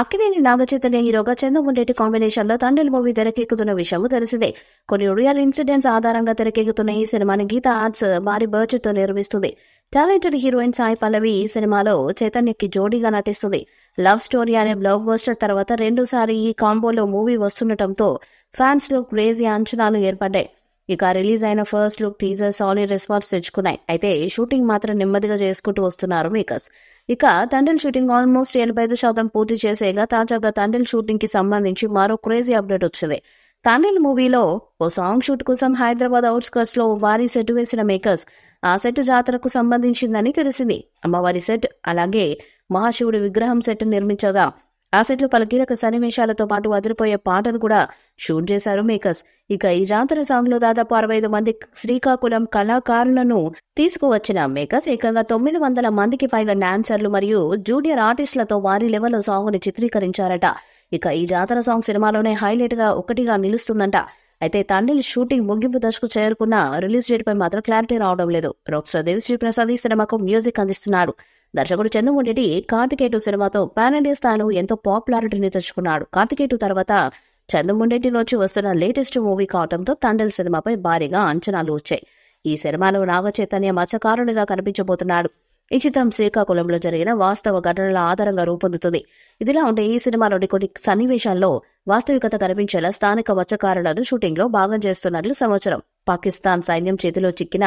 అక్కినేని నాగచైతన్య హీరోగా చంద్రమోహన్ రెడ్డి కాంబినేషన్ లో తండ్రి మూవీ తెరకెక్కుతున్న విషయం తెలిసిందే కొన్ని రియల్ ఇన్సిడెంట్స్ ఆధారంగా తెరకెక్కుతున్న ఈ సినిమాని గీత ఆర్ట్స్ భారీ బడ్జెట్ తో నిర్మిస్తుంది టాలెంటెడ్ హీరోయిన్ సాయి పల్లవి ఈ సినిమాలో చైతన్యకి జోడీగా నటిస్తుంది లవ్ స్టోరీ అనే బ్లాక్ బస్టర్ తర్వాత రెండుసారి ఈ కాంబోలో మూవీ వస్తుండటంతో ఫ్యాన్స్ లో క్రేజీ అంచనాలు ఏర్పడ్డాయి ఇక రిలీజ్ అయిన first look teaser solid response తెచ్చుకున్నాయి అయితే షూటింగ్ మాత్రం నెమ్మదిగా చేసుకుంటూ వస్తున్నారు మేకర్స్ ఇక తండ్రిల్ షూటింగ్ ఆల్మోస్ట్ ఎనభై ఐదు శాతం పూర్తి చేసేగా తాజాగా తండ్రిల్ షూటింగ్ కి సంబంధించి మరో క్రేజీ అప్డేట్ వచ్చింది తండ్రిల్ మూవీలో ఓ సాంగ్ షూట్ కోసం హైదరాబాద్ అవుట్స్కర్ట్స్ లో భారీ సెట్ వేసిన మేకర్స్ ఆ సెట్ జాతరకు సంబంధించిందని తెలిసింది అమ్మవారి సెట్ అలాగే మహాశివుడి విగ్రహం సెట్ నిర్మించగా ఆ సెట్లో పలు కీలక సన్నివేశాలతో పాటు అదిరిపోయే పాటను కూడా షూట్ చేశారు మేకర్స్ ఇక ఈ జాతర సాంగ్ లో దాదాపు అరవై ఐదు మంది శ్రీకాకుళం కళాకారులను తీసుకువచ్చిన మేకర్స్ ఏకంగా తొమ్మిది వందల మందికి పైగా డాన్సర్లు మరియు జూనియర్ ఆర్టిస్టులతో వారి లెవెల్లో సాంగ్ ని చిత్రీకరించారట ఇక ఈ జాతర సాంగ్ సినిమాలోనే హైలైట్ గా ఒకటిగా నిలుస్తుందంట అయితే తండ్రి షూటింగ్ ముగింపు దశకు చేరుకున్న రిలీజ్ డేట్ పై మాత్రం క్లారిటీ రావడం లేదు రాక్ దేవి శ్రీప్రసాద్ ఈ సినిమాకు మ్యూజిక్ అందిస్తున్నాడు దర్శకుడు చంద్రమోహన్ కార్తికేటు సినిమాతో పాన్ ఇండియా స్థాయిలో ఎంతో పాపులారిటీని తెచ్చుకున్నాడు కార్తికేటు తర్వాత చంద్రముండెడ్డి నుంచి వస్తున్న లేటెస్ట్ మూవీ కావడంతో తండ్రి సినిమాపై భారీగా అంచనాలు వచ్చాయి ఈ సినిమాలో నాగ చైతన్య మత్స్యకారుడిగా కనిపించబోతున్నాడు ఈ చిత్రం శ్రీకాకుళంలో జరిగిన వాస్తవ ఘటనల ఆధారంగా రూపొందుతుంది ఇదిలా ఉంటే ఈ సినిమాలోని కొన్ని సన్నివేశాల్లో వాస్తవికత కనిపించేలా స్థానిక మత్స్యకారులను లో భాగం చేస్తున్నట్లు సమాచారం పాకిస్తాన్ సైన్యం చేతిలో చిక్కిన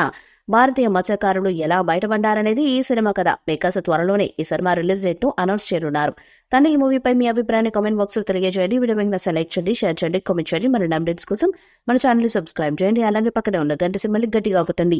భారతీయ మత్స్యకారులు ఎలా బయటపడ్డారనేది ఈ సినిమా కథ మేకాస త్వరలోనే ఈ సినిమా రిలీజ్ డేట్ ను అనౌన్స్ చేయనున్నారు కానీ ఈ మూవీపై మీ అభిప్రాయాన్ని కామెంట్ బాక్స్ లో తెలియజేయండి వీడియో మీకు సెలెక్ట్ చేయండి షేర్ చేయండి కామెంట్ చేయండి మరిన్ని అప్డేట్స్ కోసం మన ఛానల్ సబ్స్క్రైబ్ చేయండి అలాగే పక్కనే ఉన్న గంట సిమ్మల్ని గట్టిగా ఒకటండి